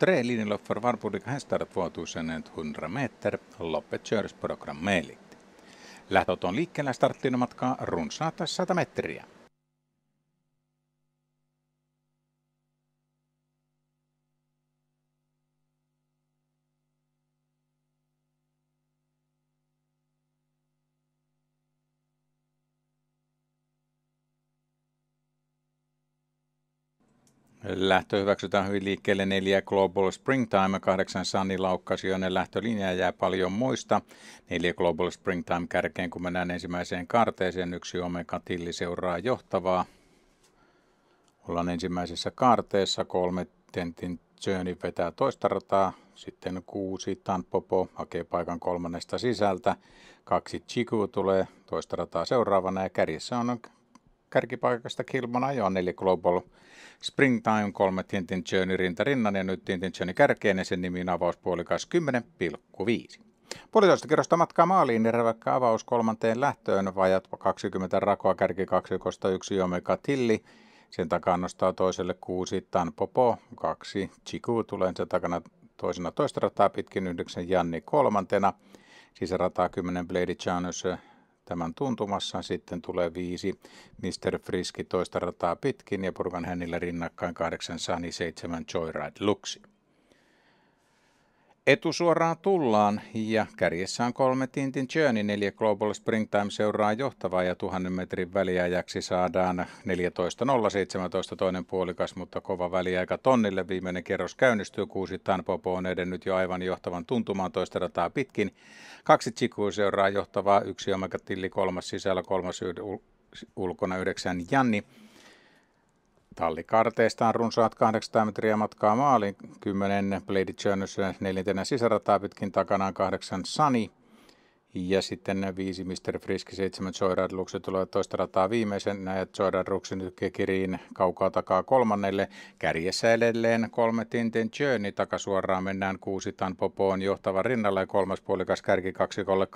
tre linjelopp för Varboviska hästar 2100 meter, loppet körs programmeligt. Lähtöt on liikkeellä starttiinomatkaa runsaata 100 metriä. Lähtö hyväksytään hyvin liikkeelle neljä Global Springtime, kahdeksan sunny laukkasi jo lähtölinjaa jää paljon muista. Neljä Global Springtime kärkeen, kun mennään ensimmäiseen karteeseen, yksi Omega Tilli seuraa johtavaa. Ollaan ensimmäisessä karteessa kolme Tentin Journey vetää toista rataa, sitten kuusi Tanpopo hakee paikan kolmannesta sisältä, kaksi Chiku tulee toista rataa seuraavana ja kärjessä on kärkipaikasta Kilman ajoa, neljä Global Springtime, kolme Tintin Journey rintarinnan ja nyt Tintin Journey kärkeen ja sen nimi on avauspuolikas 10,5. Puolitoista kerrosta matkaa maaliin, niin Rebekka avaus kolmanteen lähtöön, vajat 20 rakoa kärki kaksikosta yksi Jomeka Tilli, sen takaa nostaa toiselle kuusi Tanpopo, kaksi Chiku tulee sen takana toisena toista rataa pitkin yhdeksän Janni kolmantena, sisärataa 10 Blade Janus Tämän tuntumassa sitten tulee viisi Mr. Friski toista rataa pitkin ja purkan hänillä rinnakkain kahdeksan Sani, seitsemän Joyride Luxi. Etusuoraan tullaan ja kärjessä on kolme Tintin Journey, neljä Global Springtime seuraa johtavaa ja tuhannen metrin väliajaksi saadaan 14.017 toinen puolikas, mutta kova väliaika tonnille. Viimeinen kerros käynnistyy, kuusi Tanpopo on edennyt jo aivan johtavan tuntumaan toista rataa pitkin. Kaksi Chiku seuraa johtavaa, yksi Omega Tilli, kolmas sisällä, kolmas ulkona, yhdeksän Janni. Tallikarteistaan runsaat 800 metriä matkaa maaliin, 10 Blade Journeysen neljäntenä sisärataa pitkin takanaan kahdeksan Sani, ja sitten viisi Mr. Friski, seitsemän Joyride Luxe tulevat toista rataa viimeisenä ja Joyride Luxe nyt kekiriin kaukaa takaa kolmannelle. Kärjessä edelleen kolme Tinten Journey takasuoraan mennään kuusi Popoon johtava rinnalla ja kolmas puolikas kärki kaksikolle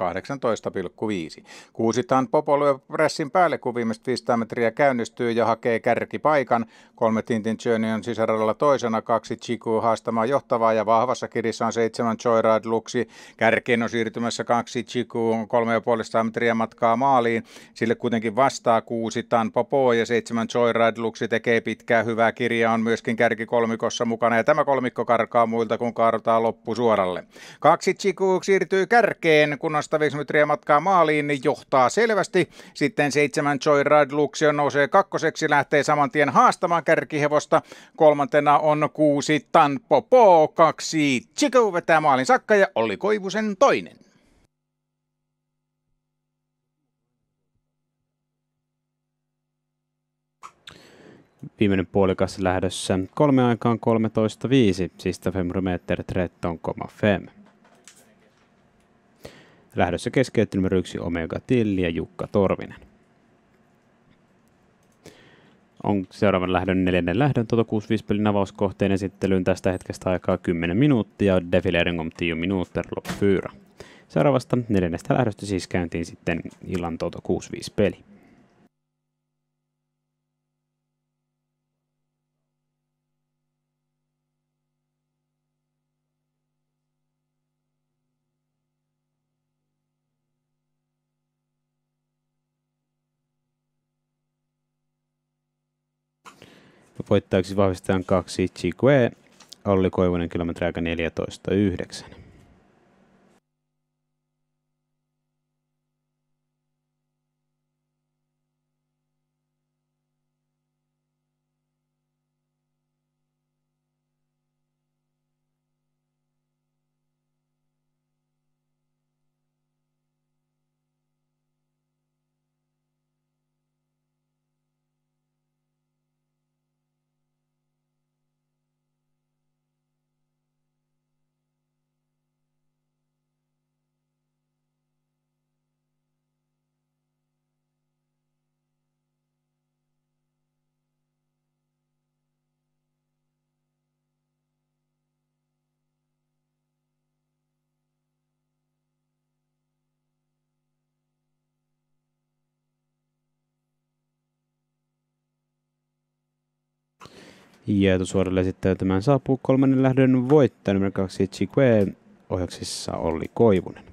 18,5. Kuusi Tanpopo lyö pressin päälle, kun viimeiset 500 metriä käynnistyy ja hakee kärkipaikan. Kolme Tintin Journey on sisäradalla toisena, kaksi Chiku haastamaan johtavaa ja vahvassa kirissä on seitsemän Joyride Luxi. Kärkeen on siirtymässä kaksi Chiku Kolme ja 3,5 metriä matkaa maaliin. Sille kuitenkin vastaa kuusi Tan Popo ja seitsemän Joyride Luxi tekee pitkää hyvää kirjaa. On myöskin kärki kolmikossa mukana ja tämä kolmikko karkaa muilta, kun kaartaa suoralle. Kaksi Siku siirtyy kärkeen, kun nostaa 150 metriä matkaa maaliin, niin johtaa selvästi. Sitten seitsemän Joyride Luxi on nousee kakkoseksi, lähtee saman tien haastamaan kärkihevosta. Kolmantena on kuusi Tan Popo, kaksi Chico vetää maalin sakka ja oli Koivusen toinen. viimeinen puolikas lähdössä kolme aikaan 13.5, siis fem rumeter tretton, fem. Lähdössä keskeytty numero yksi Omega Tilli ja Jukka Torvinen. On seuraavan lähdön neljännen lähdön tuota 65 pelin avauskohteen esittelyyn tästä hetkestä aikaa 10 minuuttia. Defilering om 10 minuutter lopp Seuraavasta neljännestä lähdöstä siis käyntiin sitten illan tuota 65 peli. Voittajaksi vahvistetaan kaksi Chikwe, Olli Koivunen kilometriaika 14.9. Ja suoralle sitten tämän saapuu kolmannen lähdön voittaja numero kaksi Chikwe ohjauksissa Olli Koivunen.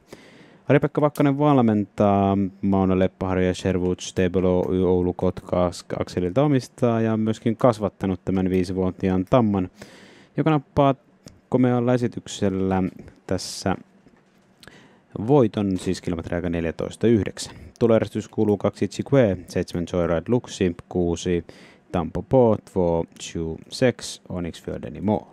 Ari-Pekka Vakkanen valmentaa Mauna Leppaharja ja Sherwood Stable Oulu Kotka akselilta omistaa ja myöskin kasvattanut tämän viisivuotiaan tamman, joka nappaa komealla esityksellä tässä voiton, siis aika 14.9. Tulojärjestys kuuluu 2 Chique, 7 Joyride Luxi, 6 Tampo på 2, 2.26 och Nix förde i mål.